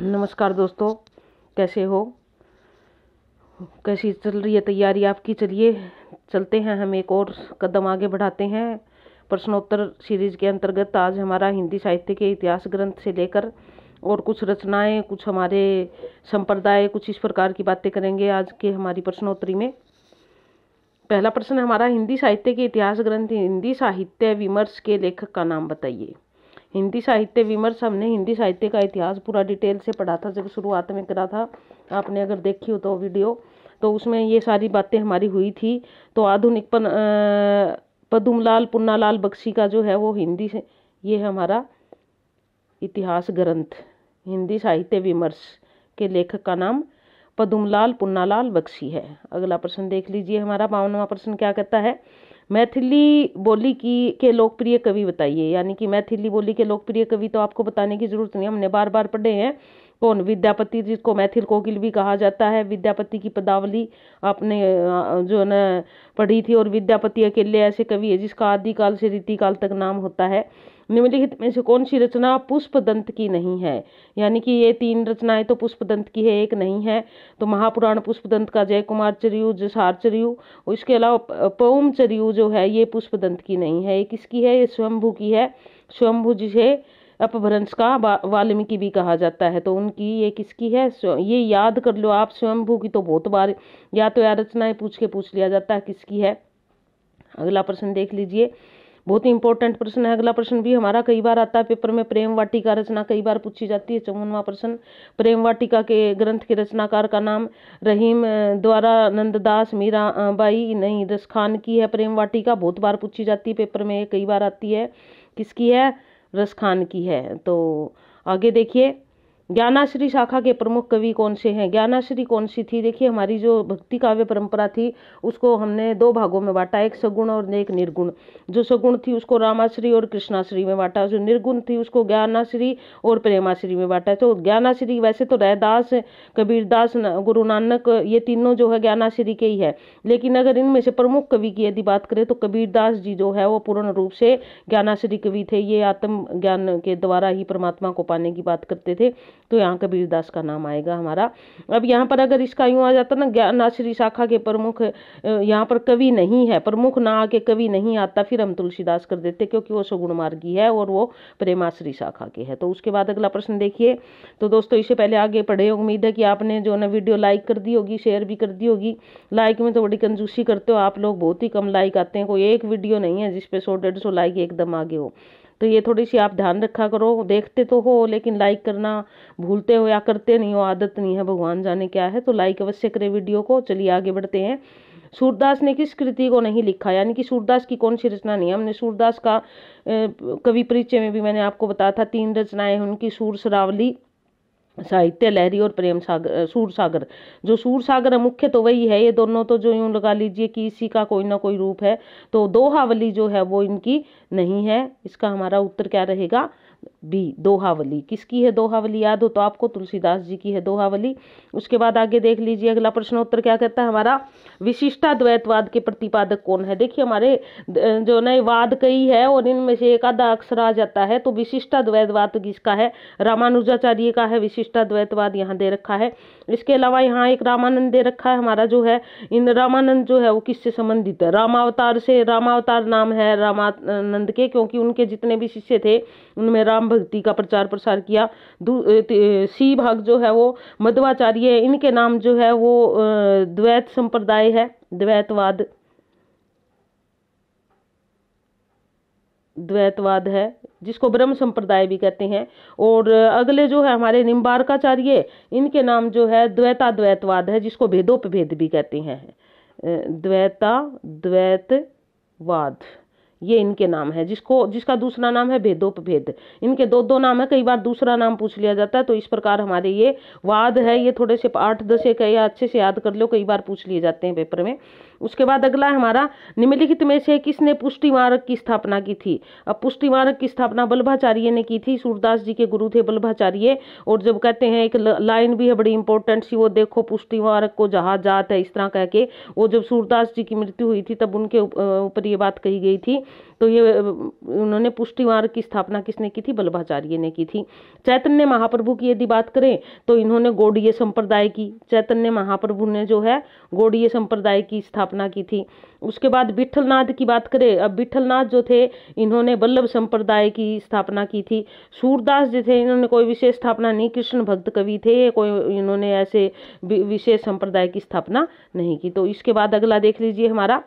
नमस्कार दोस्तों कैसे हो कैसी चल रही है तैयारी आपकी चलिए चलते हैं हम एक और कदम आगे बढ़ाते हैं प्रश्नोत्तर सीरीज के अंतर्गत आज हमारा हिंदी साहित्य के इतिहास ग्रंथ से लेकर और कुछ रचनाएं कुछ हमारे संप्रदाय कुछ इस प्रकार की बातें करेंगे आज के हमारी प्रश्नोत्तरी में पहला प्रश्न हमारा हिंदी साहित्य के इतिहास ग्रंथ हिंदी साहित्य विमर्श के लेखक का नाम बताइए हिंदी साहित्य विमर्श हमने हिंदी साहित्य का इतिहास पूरा डिटेल से पढ़ा था जब शुरुआत में करा था आपने अगर देखी हो तो वीडियो तो उसमें ये सारी बातें हमारी हुई थी तो आधुनिक पन पदुमलाल पुन्नालाल बख्शी का जो है वो हिंदी से ये हमारा इतिहास ग्रंथ हिंदी साहित्य विमर्श के लेखक का नाम पदुमलाल पुन्नालाल बख्शी है अगला प्रश्न देख लीजिए हमारा बावनवा प्रश्न क्या कहता है मैथिली बोली की के लोकप्रिय कवि बताइए यानी कि मैथिली बोली के लोकप्रिय कवि तो आपको बताने की ज़रूरत नहीं हमने बार बार पढ़े हैं कौन विद्यापति जिसको मैथिल कोकिल भी कहा जाता है विद्यापति की पदावली आपने जो है ना पढ़ी थी और विद्यापति अकेले ऐसे कवि है जिसका आदिकाल से रीतिकाल तक नाम होता है निम्नलिखित में से कौन सी रचना पुष्प दंत की नहीं है यानी कि ये तीन रचनाएं तो पुष्प दंत की है एक नहीं है तो महापुराण पुष्प दंत का जय कुमार चरयू जसार चरयू और इसके अलावा पौम चरयू जो है ये पुष्प दंत की नहीं है ये किसकी है ये स्वयंभू की है स्वयंभू जिसे अपभ्रंश का वाल्मीकि भी कहा जाता है तो उनकी ये किसकी है ये याद कर लो आप स्वयंभू की तो बहुत बार या तो या रचनाएं पूछ के पूछ लिया जाता है किसकी है अगला प्रश्न देख लीजिए बहुत ही इंपॉर्टेंट प्रश्न है अगला प्रश्न भी हमारा कई बार आता है पेपर में प्रेम वाटिका रचना कई बार पूछी जाती है चौवनवा प्रश्न प्रेम वाटिका के ग्रंथ के रचनाकार का नाम रहीम द्वारा नंददास बाई नहीं दस खान की है प्रेम वाटिका बहुत बार पूछी जाती है पेपर में कई बार आती है किसकी है रस खान की है तो आगे देखिए ज्ञानाश्री शाखा के प्रमुख कवि कौन से हैं ज्ञानाश्री कौन सी थी देखिए हमारी जो भक्ति काव्य परंपरा थी उसको हमने दो भागों में बांटा एक सगुण और एक निर्गुण जो सगुण थी उसको रामाश्री और कृष्णाश्री में बांटा जो निर्गुण थी उसको ज्ञानाश्री और प्रेमाश्री में बांटा तो ज्ञानाश्री वैसे तो रैदास कबीरदास गुरु नानक ये तीनों जो है ज्ञानाश्री के ही है लेकिन अगर इनमें से प्रमुख कवि की यदि बात करें तो कबीरदास जी जो है वो पूर्ण रूप से ज्ञानाश्री कवि थे ये आत्म ज्ञान के द्वारा ही परमात्मा को पाने की बात करते थे तो यहाँ कबीरदास का नाम आएगा हमारा अब यहाँ पर अगर इसका यूँ आ जाता ना ज्ञानाश्री शाखा के प्रमुख यहाँ पर कवि नहीं है प्रमुख ना आके कवि नहीं आता फिर हम तुलसीदास कर देते क्योंकि वो सगुण मार्गी है और वो प्रेमाश्री शाखा के है तो उसके बाद अगला प्रश्न देखिए तो दोस्तों इससे पहले आगे पढ़े उम्मीद है कि आपने जो ना वीडियो लाइक कर दी होगी शेयर भी कर दी होगी लाइक में तो बड़ी कंजूसी करते हो आप लोग बहुत ही कम लाइक आते हैं कोई एक वीडियो नहीं है जिसपे सौ डेढ़ सौ लाइक एकदम आगे हो तो ये थोड़ी सी आप ध्यान रखा करो देखते तो हो लेकिन लाइक करना भूलते हो या करते नहीं हो आदत नहीं है भगवान जाने क्या है तो लाइक अवश्य करें वीडियो को चलिए आगे बढ़ते हैं सूरदास ने किस कृति को नहीं लिखा यानी कि सूरदास की कौन सी रचना नहीं है हमने सूरदास का कवि परिचय में भी मैंने आपको बताया था तीन रचनाएं उनकी सूर सरावली साहित्य लहरी और प्रेम सागर सूर सागर जो सूर सागर मुख्य तो वही है ये दोनों तो जो यूं लगा लीजिए कि इसी का कोई ना कोई रूप है तो दोहावली जो है वो इनकी नहीं है इसका हमारा उत्तर क्या रहेगा बी दोहावली किसकी है दोहावली याद हो तो आपको तुलसीदास जी की है दोहावली उसके बाद आगे देख लीजिए अगला प्रश्नोत्तर क्या कहता है हमारा विशिष्टा द्वैतवाद के प्रतिपादक कौन है देखिए हमारे जो नए वाद कई है और इनमें से एक आधा अक्षर आ जाता है तो विशिष्टा द्वैतवाद किसका है रामानुजाचार्य का है विशिष्टा द्वैतवाद यहाँ दे रखा है इसके अलावा यहाँ एक रामानंद दे रखा है हमारा जो है इन रामानंद जो है वो किससे संबंधित है रामावतार से रामावतार नाम है रामानंद के क्योंकि उनके जितने भी शिष्य थे उनमें राम भक्ति का प्रचार प्रसार किया सी भाग जो है वो मध्वाचार्य इनके नाम जो है वो द्वैत संप्रदाय है द्वैतवाद द्वैतवाद है जिसको ब्रह्म संप्रदाय भी कहते हैं और अगले जो है हमारे निम्बारकाचार्य इनके नाम जो है द्वैता द्वैतवाद है जिसको भेदोपभेद भी कहते हैं द्वैता द्वैतवाद ये इनके नाम है जिसको जिसका दूसरा नाम है भेदोपभेद इनके दो दो नाम है कई बार दूसरा नाम पूछ लिया जाता है तो इस प्रकार हमारे ये वाद है ये थोड़े से आठ दस एक या अच्छे से याद कर लो कई बार पूछ लिए जाते हैं पेपर में उसके बाद अगला हमारा निम्नलिखित में से किसने पुष्टि मार्ग की स्थापना की थी अब पुष्टि मार्ग की स्थापना बल्भाचार्य ने की थी सूरदास जी के गुरु थे बल्भाचार्य और जब कहते हैं एक लाइन भी है बड़ी इंपॉर्टेंट सी वो देखो पुष्टि मार्ग को जहाज जात है इस तरह कह के वो जब सूरदास जी की मृत्यु हुई थी तब उनके ऊपर ये बात कही गई थी तो ये उन्होंने पुष्टिवार की स्थापना किसने की थी बल्लभाचार्य ने की थी चैतन्य महाप्रभु की यदि बात करें तो इन्होंने गौड़ीय संप्रदाय की चैतन्य महाप्रभु ने जो है गौड़ीय संप्रदाय की स्थापना की थी उसके बाद विठलनाथ की बात करें अब विठलनाथ जो थे इन्होंने बल्लभ संप्रदाय की स्थापना की थी सूरदास जो थे इन्होंने कोई विशेष स्थापना नहीं कृष्ण भक्त कवि थे कोई इन्होंने ऐसे विशेष संप्रदाय की स्थापना नहीं की तो इसके बाद अगला देख लीजिए हमारा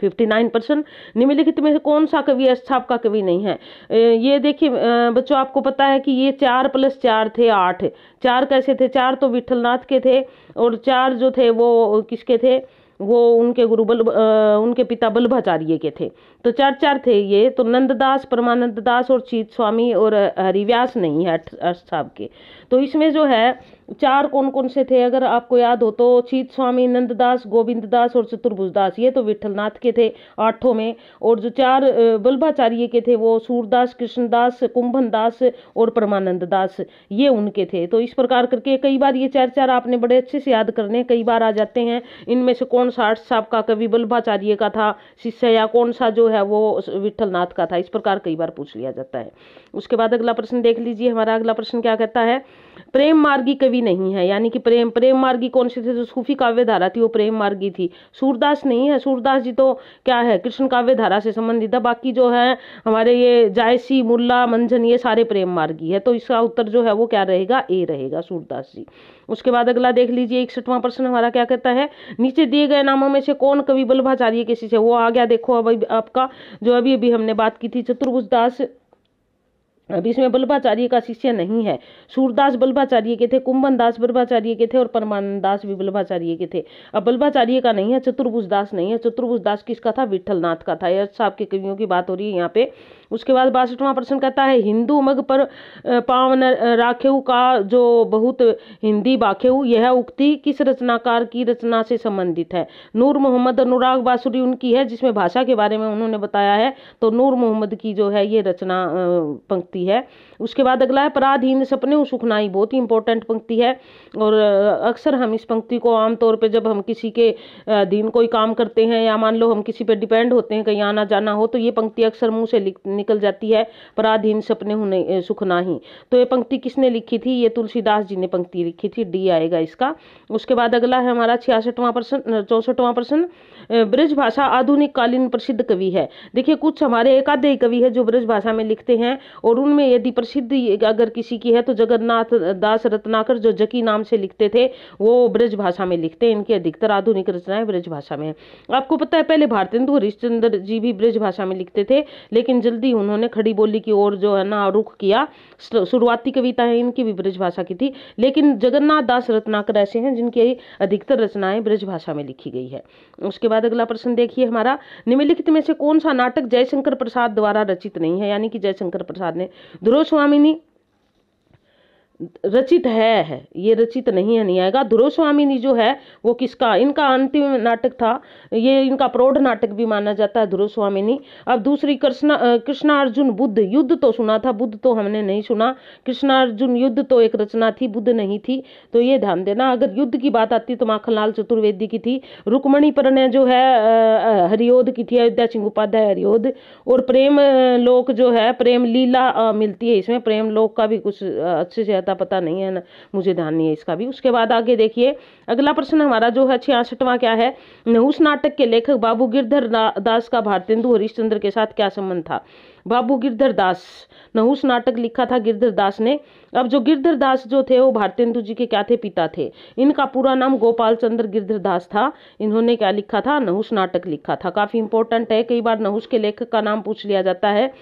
फिफ्टी नाइन परसेंट निम्नलिखित में से कौन सा कवि अस्थाप का कवि नहीं है ये देखिए बच्चों आपको पता है कि ये चार प्लस चार थे आठ चार कैसे थे चार तो विठलनाथ के थे और चार जो थे वो किसके थे वो उनके गुरु बल उनके पिता बल्भाचार्य के थे तो चार चार थे ये तो नंददास परमानंद दास और चीत स्वामी और हरिव्यास नहीं है अर्थ साहब के तो इसमें जो है चार कौन कौन से थे अगर आपको याद हो तो चीत स्वामी नंददास गोविंद दास और चतुर्भुज दास ये तो विठलनाथ के थे आठों में और जो चार बल्भाचार्य के थे वो सूरदास कृष्णदास कुंभन दास और परमानंद दास ये उनके थे तो इस प्रकार करके कई बार ये चार चार आपने बड़े अच्छे से याद करने कई बार आ जाते हैं इनमें से कौन सा अर्थ साहब का कवि बल्भाचार्य का था शिष्य या कौन सा जो है वो विठल नाथ का था इस प्रकार कई बार पूछ लिया जाता है उसके बाद अगला प्रश्न देख लीजिए हमारा अगला प्रश्न क्या कहता है प्रेम मार्गी कवि नहीं है यानी कि प्रेम प्रेम मार्गी कौन सी थी जो सूफी काव्य धारा थी वो प्रेम मार्गी थी सूरदास नहीं है सूरदास जी तो क्या है कृष्ण काव्य धारा से संबंधित है बाकी जो है हमारे ये जायसी मुल्ला मंझन ये सारे प्रेम मार्गी है तो इसका उत्तर जो है वो क्या रहेगा ए रहेगा सूरदास जी उसके बाद अगला देख लीजिए इकसठवां प्रश्न हमारा क्या कहता है नीचे दिए गए नामों में से कौन कवि बल्भाचार्य के शिष्य वो आ गया देखो अब आपका जो अभी अभी हमने बात की थी चतुर्भुजदास अब इसमें बल्भाचार्य का शिष्य नहीं है सूरदास बल्भाचार्य के थे कुंभन दास वल्लभाचार्य के थे और परमानंद दास भी बल्भाचार्य के थे अब बल्भाचार्य का नहीं है चतुर्भुज दास नहीं है चतुर्भुज दास किसका था विठलनाथ का था यह आपके कवियों की बात हो रही है यहाँ पे उसके बाद बासठवा प्रश्न कहता है हिंदू मग पर पावन राखेऊ का जो बहुत हिंदी बाखेऊ यह उक्ति किस रचनाकार की रचना से संबंधित है नूर मोहम्मद अनुराग बासुरी उनकी है जिसमें भाषा के बारे में उन्होंने बताया है तो नूर मोहम्मद की जो है ये रचना पंक्ति है उसके बाद अगला है पराधीन सपने सुखनाई बहुत ही इंपॉर्टेंट पंक्ति है और अक्सर हम इस पंक्ति को आमतौर पर जब हम किसी के दिन कोई काम करते हैं या मान लो हम किसी पर डिपेंड होते हैं कहीं आना जाना हो तो ये पंक्ति अक्सर मुँह से लिख निकल जाती है पराधीन सपने होने सुखना ही तो ये पंक्ति किसने लिखी थी ये तुलसीदास जी ने पंक्ति लिखी थी डी आएगा इसका उसके बाद अगला है हमारा छियासठवां प्रश्न चौसठवां प्रश्न ब्रज भाषा आधुनिक कालीन प्रसिद्ध कवि है देखिए कुछ हमारे एकाधे कवि है जो ब्रज भाषा में लिखते हैं और उनमें यदि प्रसिद्ध अगर किसी की है तो जगन्नाथ दास रत्नाकर जो जकी नाम से लिखते थे वो ब्रज भाषा में लिखते हैं इनकी अधिकतर आधुनिक रचनाएं ब्रज भाषा में आपको पता है पहले भारतेंदु हरिश्चंद्र जी भी ब्रज भाषा में लिखते थे लेकिन जल्दी ही उन्होंने खड़ी बोली की ओर जो है ना रुख किया शुरुआती कविताएं इनकी भी ब्रजभाषा की थी लेकिन जगन्नाथ दास रत्नाकर ऐसे हैं जिनकी अधिकतर रचनाएं ब्रजभाषा में लिखी गई है उसके बाद अगला प्रश्न देखिए हमारा निम्नलिखित में से कौन सा नाटक जयशंकर प्रसाद द्वारा रचित नहीं है यानी कि जयशंकर प्रसाद ने ध्रुव स्वामिनी रचित है है ये रचित नहीं है नहीं आएगा ध्रुव ने जो है वो किसका इनका अंतिम नाटक था ये इनका प्रौढ़ नाटक भी माना जाता है ध्रुव ने अब दूसरी कृष्णा कृष्णार्जुन बुद्ध युद्ध तो सुना था बुद्ध तो हमने नहीं सुना कृष्णार्जुन युद्ध तो एक रचना थी बुद्ध नहीं थी तो ये ध्यान देना अगर युद्ध की बात आती तो माखनलाल चतुर्वेदी की थी रुक्मणी प्रणय जो है हरिओध की थी अयोध्या सिंह उपाध्याय हरिओध और प्रेम लोक जो है प्रेम लीला मिलती है इसमें प्रेम लोक का भी कुछ अच्छे से अता पता नहीं है ना मुझे ध्यान नहीं है इसका भी उसके बाद आगे देखिए अगला प्रश्न हमारा जो है छियासठवा क्या है उस नाटक के लेखक बाबू गिरधर दास का भारतेंदु हरिश्चंद्र के साथ क्या संबंध था बाबू गिरधर दास नहुस नाटक लिखा था गिरधर दास ने अब जो गिरधर दास जो थे वो भारतेंदु जी के क्या थे पिता थे इनका पूरा नाम गोपाल चंद्र गिरधर दास था इन्होंने क्या लिखा था नहुस नाटक लिखा था काफ़ी इंपॉर्टेंट है कई बार नहुस के लेखक का नाम पूछ लिया जाता है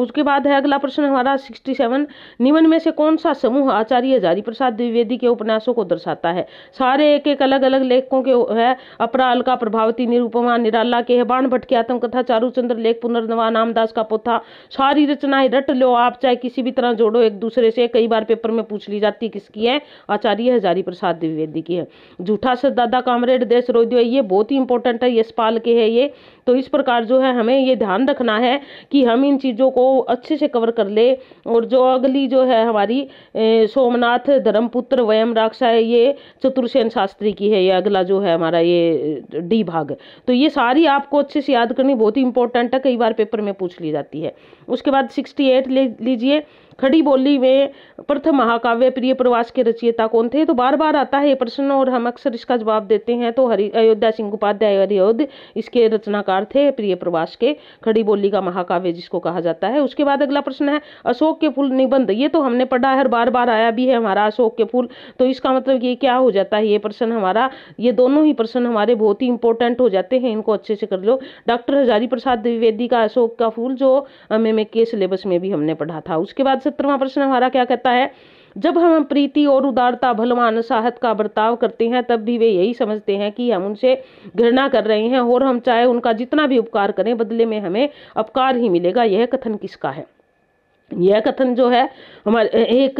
उसके बाद है अगला प्रश्न हमारा सिक्सटी सेवन निमन में से कौन सा समूह आचार्य हजारी प्रसाद द्विवेदी के उपन्यासों को दर्शाता है सारे एक एक अलग अलग लेखकों के है अपरा अलका प्रभावती निरूपमा निराला के है बाण भट्ट के आत्मकथा चारूचंद्र लेख पुनर्नवा नामदास का पोथा सारी रचनाएं रट लो आप चाहे किसी भी तरह जोड़ो एक दूसरे से कई बार पेपर में पूछ ली जाती किसकी है आचार्य हजारी प्रसाद द्विवेदी की है जूठा सर दादा कामरेड देश रोधियो तो ये बहुत ही इंपॉर्टेंट है यशपाल के है ये तो इस प्रकार जो है हमें ये ध्यान रखना है कि हम इन चीज़ों को अच्छे से कवर कर ले और जो अगली जो है हमारी सोमनाथ धर्मपुत्र वयम राक्षा है ये चतुर्सेन शास्त्री की है ये अगला जो है हमारा ये डी भाग तो ये सारी आपको अच्छे से याद करनी बहुत ही इंपॉर्टेंट है कई बार पेपर में पूछ ली जाती है उसके बाद सिक्सटी एट ले लीजिए खड़ी बोली में प्रथम महाकाव्य प्रिय प्रवास के रचयिता कौन थे तो बार बार आता है ये प्रश्न और हम अक्सर इसका जवाब देते हैं तो हरि अयोध्या सिंह उपाध्याय हरियोध इसके रचनाकार थे प्रिय प्रवास के खड़ी बोली का महाकाव्य जिसको कहा जाता है उसके बाद अगला प्रश्न है अशोक के फूल निबंध ये तो हमने पढ़ा है और बार बार आया भी है हमारा अशोक के फूल तो इसका मतलब ये क्या हो जाता है ये प्रश्न हमारा ये दोनों ही प्रश्न हमारे बहुत ही इंपॉर्टेंट हो जाते हैं इनको अच्छे से कर लो डॉक्टर हजारी प्रसाद द्विवेदी का अशोक का फूल जो एम के सिलेबस में भी हमने पढ़ा था उसके बाद सत्रवा प्रश्न हमारा क्या कहता है जब हम प्रीति और उदारता भलवान साहत का बर्ताव करते हैं तब भी वे यही समझते हैं कि हम उनसे घृणा कर रहे हैं और हम चाहे उनका जितना भी उपकार करें बदले में हमें अपकार ही मिलेगा यह कथन किसका है यह कथन जो है हमारे एक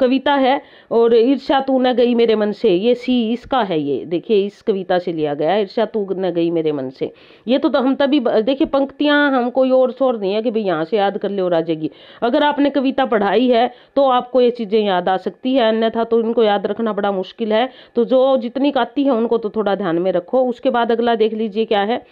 कविता है और ईर्षा तू न गई मेरे मन से ये सी इसका है ये देखिए इस कविता से लिया गया ईर्षा तू न गई मेरे मन से ये तो, तो हम तभी देखिए पंक्तियाँ हम कोई और शोर नहीं है कि भाई यहाँ से याद कर आ राजेगी अगर आपने कविता पढ़ाई है तो आपको ये चीज़ें याद आ सकती है अन्यथा तो इनको याद रखना बड़ा मुश्किल है तो जो जितनी काती है उनको तो थोड़ा ध्यान में रखो उसके बाद अगला देख लीजिए क्या है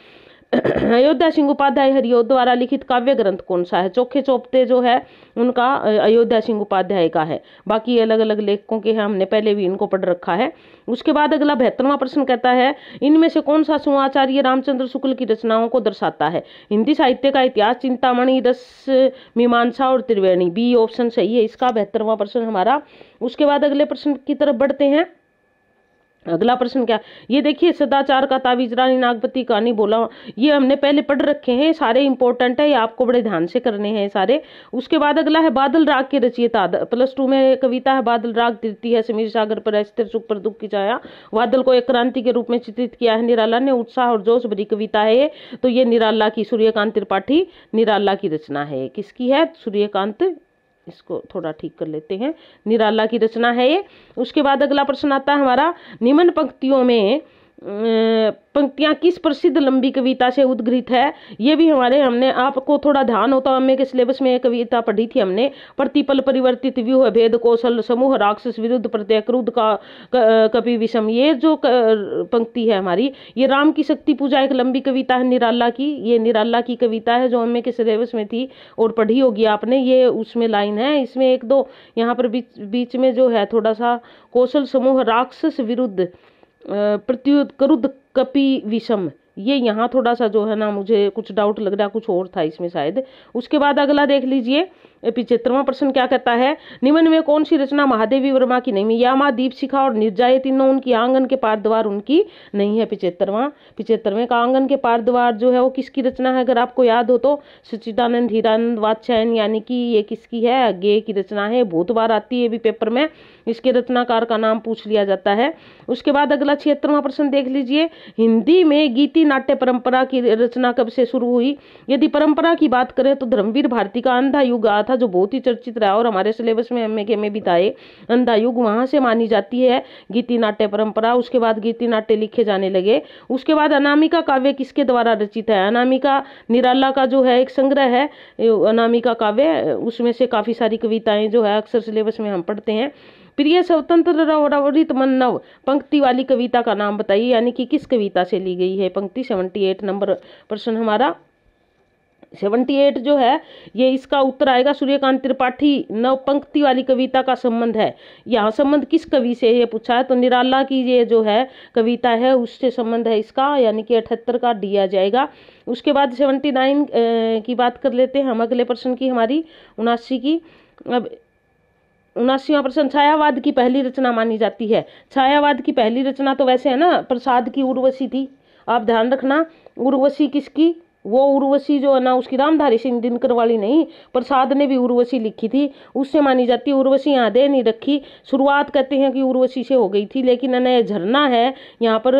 अयोध्या सिंह उपाध्याय हरिओ द्वारा लिखित काव्य ग्रंथ कौन सा है चौखे चौपते जो है उनका अयोध्या सिंह उपाध्याय का है बाकी अलग अलग लेखकों के हैं हमने पहले भी इनको पढ़ रखा है उसके बाद अगला बेहतरवा प्रश्न कहता है इनमें से कौन सा सुआचार्य रामचंद्र शुक्ल की रचनाओं को दर्शाता है हिंदी साहित्य का इतिहास चिंतामणि रस मीमांसा और त्रिवेणी बी ऑप्शन सही है इसका बेहतरवा प्रश्न हमारा उसके बाद अगले प्रश्न की तरफ बढ़ते हैं अगला प्रश्न क्या ये देखिए सदाचार का तावीज रानी नागपति कहानी बोला ये हमने पहले पढ़ रखे हैं सारे इंपॉर्टेंट है ये आपको बड़े ध्यान से करने हैं सारे उसके बाद अगला है बादल राग के रचियता प्लस टू में कविता है बादल राग तृतीय है समीर सागर पर स्थिर सुख पर दुख की छाया बादल को एक क्रांति के रूप में चित्रित किया है निराला ने उत्साह और जोश भरी कविता है ये तो ये निराला की सूर्यकांत त्रिपाठी निराला की रचना है किसकी है सूर्यकांत इसको थोड़ा ठीक कर लेते हैं निराला की रचना है ये उसके बाद अगला प्रश्न आता है हमारा निम्न पंक्तियों में पंक्तियाँ किस प्रसिद्ध लंबी कविता से उद्गृत है ये भी हमारे हमने आपको थोड़ा ध्यान होता हमें के सिलेबस में कविता पढ़ी थी हमने प्रतिपल परिवर्तित व्यूह भेद कौशल समूह राक्षस विरुद्ध प्रत्यय क्रुद्ध का कपि विषम ये जो पंक्ति है हमारी ये राम की शक्ति पूजा एक लंबी कविता है निराला की ये निराला की कविता है जो हमें के सिलेबस में थी और पढ़ी होगी आपने ये उसमें लाइन है इसमें एक दो यहाँ पर बीच बीच में जो है थोड़ा सा कौशल समूह राक्षस विरुद्ध प्रत्युत करुद कपि विषम ये यहाँ थोड़ा सा जो है ना मुझे कुछ डाउट लग रहा कुछ और था इसमें शायद उसके बाद अगला देख लीजिए पिछहत्तरवा प्रश्न क्या कहता है निम्न में कौन सी रचना महादेवी वर्मा की नहीं है या माँ दीप शिखा और निर्जाए तीनों उनकी आंगन के पार द्वार उनकी नहीं है पिछहत्तरवा पिछहत्तरवें का आंगन के पार द्वार जो है वो किसकी रचना है अगर आपको याद हो तो सचिदानंद हीरानंद वात्स्यायन यानी कि ये किसकी है गे की रचना है बहुत बार आती है भी पेपर में इसके रचनाकार का नाम पूछ लिया जाता है उसके बाद अगला छिहत्तरवा प्रश्न देख लीजिए हिंदी में गीति नाट्य परंपरा की रचना कब से शुरू हुई यदि परंपरा की बात करें तो धर्मवीर भारती का अंधा युग आया था था जो बहुत ही चर्चित रहा और हमारे सिलेबस में एम के में भी था अंधा युग वहाँ से मानी जाती है गीति नाट्य परंपरा उसके बाद गीति नाट्य लिखे जाने लगे उसके बाद अनामिका काव्य किसके द्वारा रचित है अनामिका निराला का जो है एक संग्रह है अनामिका काव्य उसमें से काफ़ी सारी कविताएँ जो है अक्सर सिलेबस में हम पढ़ते हैं प्रिय स्वतंत्र रवरित मन्नव पंक्ति वाली कविता का नाम बताइए यानी कि किस कविता से ली गई है पंक्ति सेवेंटी एट नंबर प्रश्न हमारा सेवेंटी एट जो है ये इसका उत्तर आएगा सूर्यकांत त्रिपाठी नव पंक्ति वाली कविता का संबंध है यहाँ संबंध किस कवि से ये पूछा है तो निराला की ये जो है कविता है उससे संबंध है इसका यानी कि अठहत्तर का दिया जाएगा उसके बाद सेवेंटी नाइन की बात कर लेते हैं हम अगले प्रश्न की हमारी उनासी की अब उनासीवा प्रश्न छायावाद की पहली रचना मानी जाती है छायावाद की पहली रचना तो वैसे है ना प्रसाद की उर्वशी थी आप ध्यान रखना उर्वशी किसकी वो उर्वशी जो है ना उसकी रामधारी सिंह दिनकर वाली नहीं प्रसाद ने भी उर्वशी लिखी थी उससे मानी जाती है उर्वशी यहाँ दे नहीं रखी शुरुआत कहते हैं कि उर्वशी से हो गई थी लेकिन न झरना है यहाँ पर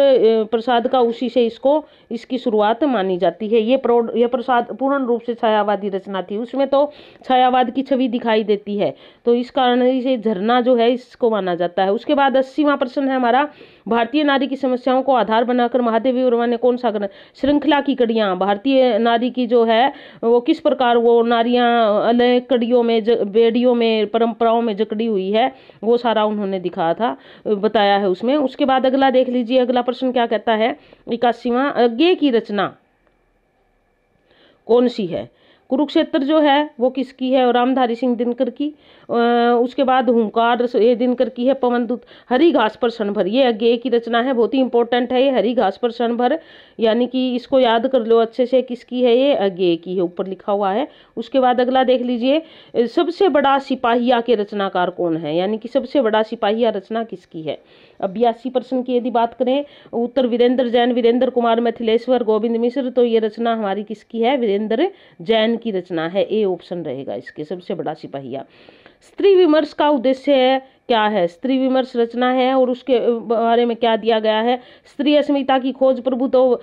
प्रसाद का उसी से इसको इसकी शुरुआत मानी जाती है ये प्रो ये प्रसाद पूर्ण रूप से छायावादी रचना थी उसमें तो छायावाद की छवि दिखाई देती है तो इस कारण से झरना जो है इसको माना जाता है उसके बाद अस्सीवा प्रश्न है हमारा भारतीय नारी की समस्याओं को आधार बनाकर महादेवी वर्मा ने कौन सा श्रृंखला की कड़ियाँ भारतीय नारी की जो है वो किस प्रकार वो नारियाँ अलग कड़ियों में बेड़ियों में परंपराओं में जकड़ी हुई है वो सारा उन्होंने दिखाया था बताया है उसमें उसके बाद अगला देख लीजिए अगला प्रश्न क्या कहता है इक्यासीवा अज्ञे की रचना कौन सी है कुरुक्षेत्र जो है वो किसकी है रामधारी सिंह दिनकर की उसके बाद हुंकार ये दिनकर की है पवन दूत हरी घास पर क्षणभर ये अज्ञे की रचना है बहुत ही इंपॉर्टेंट है ये हरी घास पर क्षणभर यानी कि इसको याद कर लो अच्छे से किसकी है ये अज्ञे की है ऊपर लिखा हुआ है उसके बाद अगला देख लीजिए सबसे बड़ा सिपाहिया के रचनाकार कौन है यानी कि सबसे बड़ा सिपाहिया रचना किसकी है अब बयासी परसेंट की यदि बात करें उत्तर वीरेंद्र जैन वीरेंद्र कुमार मैथिलेश्वर गोविंद मिश्र तो ये रचना हमारी किसकी है वीरेंद्र जैन की रचना है ए ऑप्शन रहेगा इसके सबसे बड़ा सिपाहिया स्त्री विमर्श का उद्देश्य है क्या है स्त्री विमर्श रचना है और उसके बारे में क्या दिया गया है स्त्री अस्मिता की खोज प्रभुत्व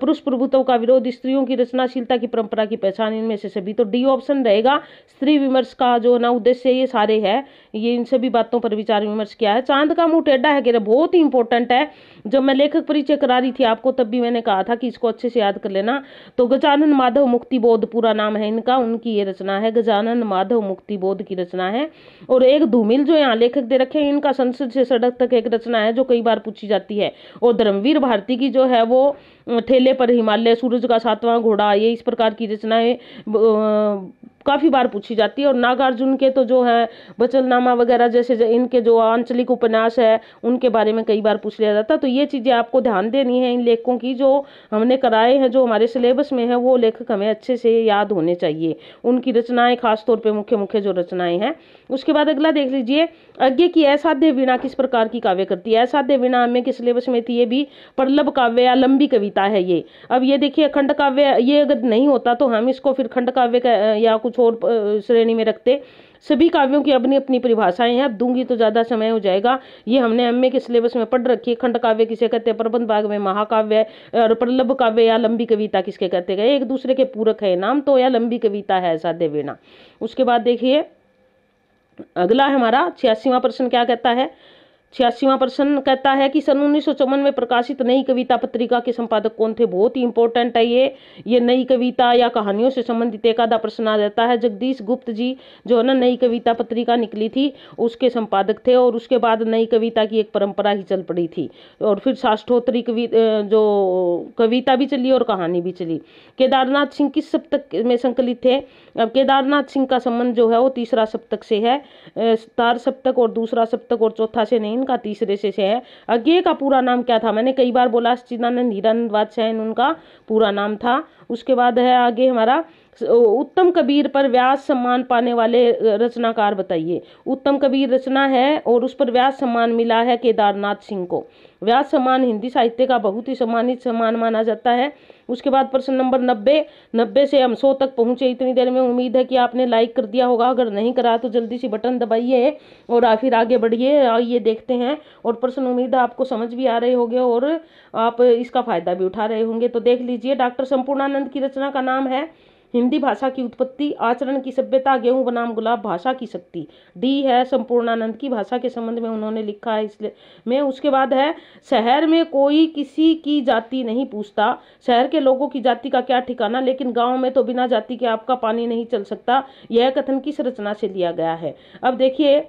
पुरुष प्रभुत्व का विरोध स्त्रियों की रचनाशीलता की परंपरा की पहचान इनमें से सभी तो डी ऑप्शन रहेगा स्त्री विमर्श का जो ना उद्देश्य ये सारे है ये इन सभी बातों पर विचार विमर्श किया है चांद का मुँह टेढ़ा है कह रहे बहुत ही इंपॉर्टेंट है जब मैं लेखक परिचय करा रही थी आपको तब भी मैंने कहा था कि इसको अच्छे से याद कर लेना तो गजानन माधव मुक्ति बोध पूरा नाम है इनका उनकी ये रचना है गजानन माधव मुक्ति बोध की रचना है और एक धूमिल जो यहाँ लेखक दे रखे हैं इनका संसद से सड़क तक एक रचना है जो कई बार पूछी जाती है और धर्मवीर भारती की जो है वो ठेले पर हिमालय सूरज का सातवां घोड़ा ये इस प्रकार की रचनाएं काफ़ी बार पूछी जाती है और नागार्जुन के तो जो है बचलनामा वगैरह जैसे इनके जो आंचलिक उपन्यास है उनके बारे में कई बार पूछ लिया जाता है तो ये चीज़ें आपको ध्यान देनी है इन लेखकों की जो हमने कराए हैं जो हमारे सिलेबस में है वो लेखक हमें अच्छे से याद होने चाहिए उनकी रचनाएँ खासतौर पर मुख्य मुख्य जो रचनाएँ हैं उसके बाद अगला देख लीजिए अज्ञे की असाध्य वीणा किस प्रकार की काव्य करती है असाध्य वीणा हमें किस सिलेबस में थी ये भी पल्लभ काव्य या लंबी कविता कविता है ये अब ये देखिए अखंड काव्य ये अगर नहीं होता तो हम इसको फिर खंड काव्य का या कुछ और श्रेणी में रखते सभी काव्यों की अपनी अपनी परिभाषाएं हैं अब दूंगी तो ज़्यादा समय हो जाएगा ये हमने एम के सिलेबस में पढ़ रखी है खंड काव्य किसे कहते हैं प्रबंध भाग में महाकाव्य और प्रलभ काव्य या लंबी कविता किसके कहते हैं एक दूसरे के पूरक है नाम तो या लंबी कविता है ऐसा देवेणा उसके बाद देखिए अगला हमारा छियासीवा प्रश्न क्या कहता है छियासीवा प्रश्न कहता है कि सन उन्नीस में प्रकाशित नई कविता पत्रिका के संपादक कौन थे बहुत ही इंपॉर्टेंट है ये ये नई कविता या कहानियों से संबंधित एक आधा प्रश्न आ जाता है जगदीश गुप्त जी जो है ना नई कविता पत्रिका निकली थी उसके संपादक थे और उसके बाद नई कविता की एक परंपरा ही चल पड़ी थी और फिर साष्टोत्तरी कवि जो कविता भी चली और कहानी भी चली केदारनाथ सिंह किस सप्तक में संकलित थे अब केदारनाथ सिंह का संबंध जो है वो तीसरा सप्तक से है तार सप्तक और दूसरा सप्तक और चौथा से नहीं हिरानंद का तीसरे शिष्य है अज्ञेय का पूरा नाम क्या था मैंने कई बार बोला सच्चिदानंद हिरानंद वादशाहन उनका पूरा नाम था उसके बाद है आगे हमारा उत्तम कबीर पर व्यास सम्मान पाने वाले रचनाकार बताइए उत्तम कबीर रचना है और उस पर व्यास सम्मान मिला है केदारनाथ सिंह को व्यास सम्मान हिंदी साहित्य का बहुत ही सम्मानित सम्मान माना जाता है उसके बाद प्रश्न नंबर नब्बे नब्बे से हम सौ तक पहुँचे इतनी देर में उम्मीद है कि आपने लाइक कर दिया होगा अगर नहीं करा तो जल्दी से बटन दबाइए और फिर आगे बढ़िए ये देखते हैं और प्रश्न उम्मीद है आपको समझ भी आ रहे होंगे और आप इसका फ़ायदा भी उठा रहे होंगे तो देख लीजिए डॉक्टर संपूर्णानंद की रचना का नाम है हिंदी भाषा की उत्पत्ति आचरण की सभ्यता गेहूं बनाम गुलाब भाषा की शक्ति डी है संपूर्णानंद की भाषा के संबंध में उन्होंने लिखा है इसलिए में उसके बाद है शहर में कोई किसी की जाति नहीं पूछता शहर के लोगों की जाति का क्या ठिकाना लेकिन गाँव में तो बिना जाति के आपका पानी नहीं चल सकता यह कथन किस रचना से लिया गया है अब देखिए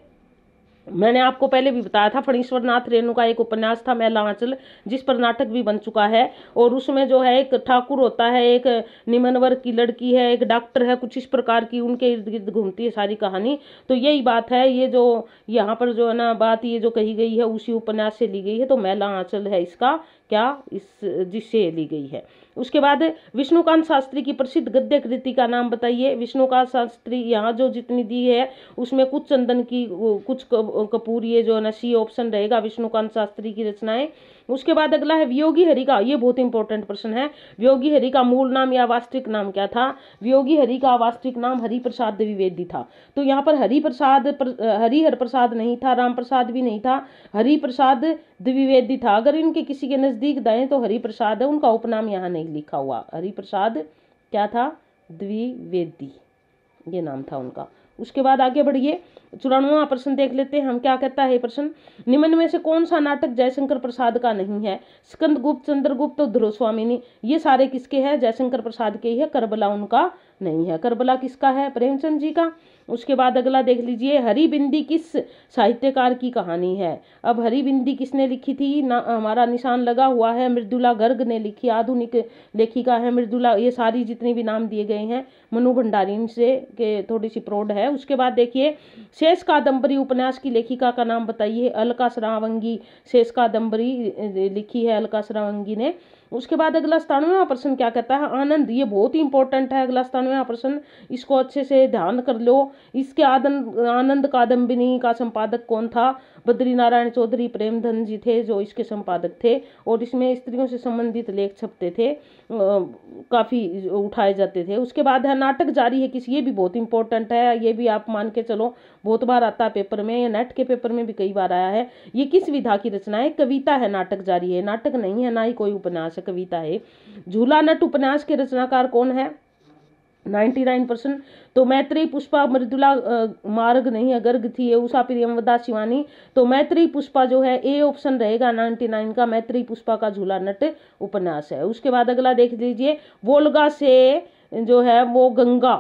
मैंने आपको पहले भी बताया था फणीश्वर नाथ रेणु का एक उपन्यास था मेला आंचल जिस पर नाटक भी बन चुका है और उसमें जो है एक ठाकुर होता है एक निमनवर की लड़की है एक डॉक्टर है कुछ इस प्रकार की उनके इर्द गिर्द घूमती है सारी कहानी तो यही बात है ये जो यहाँ पर जो है ना बात ये जो कही गई है उसी उपन्यास से ली गई है तो मेला आंचल है इसका क्या इस जिससे ली गई है उसके बाद विष्णुकांत शास्त्री की प्रसिद्ध गद्य कृति का नाम बताइए विष्णुकांत शास्त्री यहाँ जो जितनी दी है उसमें कुछ चंदन की कुछ कपूर ये जो है ना सी ऑप्शन रहेगा विष्णुकांत शास्त्री की रचनाएं उसके बाद अगला है वियोगी हरि का ये बहुत इंपॉर्टेंट प्रश्न है वियोगी हरि का मूल नाम या वास्तविक नाम क्या था वियोगी हरि का वास्तविक नाम हरि प्रसाद द्विवेदी था तो यहाँ पर हरि प्रसाद पर, हरिहर प्रसाद नहीं था राम प्रसाद भी नहीं था हरि प्रसाद द्विवेदी था अगर इनके किसी के नज़दीक दाएं तो हरि प्रसाद है उनका उपनाम यहाँ नहीं में लिखा हुआ हरिप्रसाद क्या था द्विवेदी ये नाम था उनका उसके बाद आगे बढ़िए चौरानवा प्रश्न देख लेते हैं हम क्या कहता है प्रश्न निम्न में से कौन सा नाटक जयशंकर प्रसाद का नहीं है गुप्त चंद्रगुप्त और ध्रुव स्वामिनी ये सारे किसके हैं जयशंकर प्रसाद के ही है करबला उनका नहीं है करबला किसका है प्रेमचंद जी का उसके बाद अगला देख लीजिए हरी बिंदी किस साहित्यकार की कहानी है अब हरी बिंदी किसने लिखी थी ना हमारा निशान लगा हुआ है मृदुला गर्ग ने लिखी आधुनिक लेखिका है मृदुला ये सारी जितने भी नाम दिए गए हैं मनु भंडारी से के थोड़ी सी प्रौढ़ है उसके बाद देखिए शेष कादम्बरी उपन्यास की लेखिका का नाम बताइए अलका श्रावंगी शेष कादम्बरी लिखी है अलका श्रावंगी ने उसके बाद अगला सतानवे प्रश्न क्या कहता है आनंद ये बहुत ही इंपॉर्टेंट है अगला सतानवे प्रश्न इसको अच्छे से ध्यान कर लो इसके आदन आनंद कादम्बिनी का संपादक कौन था बद्री नारायण चौधरी प्रेमधन जी थे जो इसके संपादक थे और इसमें स्त्रियों से संबंधित लेख छपते थे काफ़ी उठाए जाते थे उसके बाद है नाटक जारी है किसी ये भी बहुत इंपॉर्टेंट है ये भी आप मान के चलो बहुत बार आता है पेपर में या नेट के पेपर में भी कई बार आया है ये किस विधा की रचना है कविता है नाटक जारी है नाटक नहीं है ना ही कोई उपन्यास है कविता है झूला नट उपन्यास के रचनाकार कौन है नाइन्टी नाइन परसेंट तो मैत्री पुष्पा मृदुला मार्ग नहीं गर्ग थी ये उषा प्रियमवदा शिवानी तो मैत्री पुष्पा जो है ए ऑप्शन रहेगा नाइन्टी नाइन का मैत्री पुष्पा का झूला नट उपन्यास है उसके बाद अगला देख लीजिए वोलगा से जो है वो गंगा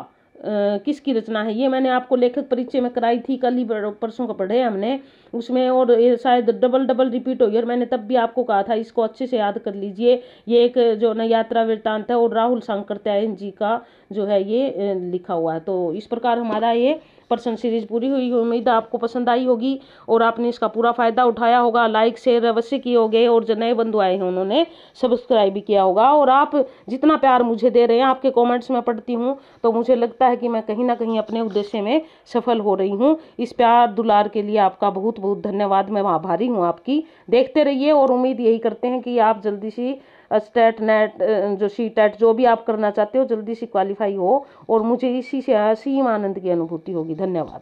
किसकी रचना है ये मैंने आपको लेखक परिचय में कराई थी कल ही परसों का पढ़े हमने उसमें और ये शायद डबल डबल रिपीट हो गई और मैंने तब भी आपको कहा था इसको अच्छे से याद कर लीजिए ये एक जो ना यात्रा वृत्तांत है और राहुल शंकर त्यान जी का जो है ये लिखा हुआ है तो इस प्रकार हमारा ये परसेंट सीरीज पूरी हुई उम्मीद आपको पसंद आई होगी और आपने इसका पूरा फ़ायदा उठाया होगा लाइक शेयर अवश्य किए होंगे और जो नए बंधु आए हैं उन्होंने सब्सक्राइब भी किया होगा और आप जितना प्यार मुझे दे रहे हैं आपके कॉमेंट्स में पढ़ती हूँ तो मुझे लगता है कि मैं कहीं ना कहीं अपने उद्देश्य में सफल हो रही हूँ इस प्यार दुलार के लिए आपका बहुत बहुत धन्यवाद मैं आभारी हूँ आपकी देखते रहिए और उम्मीद यही करते हैं कि आप जल्दी सी स्टेट नेट जो सी टेट जो भी आप करना चाहते हो जल्दी से क्वालिफाई हो और मुझे इसी से असीम आनंद की अनुभूति होगी धन्यवाद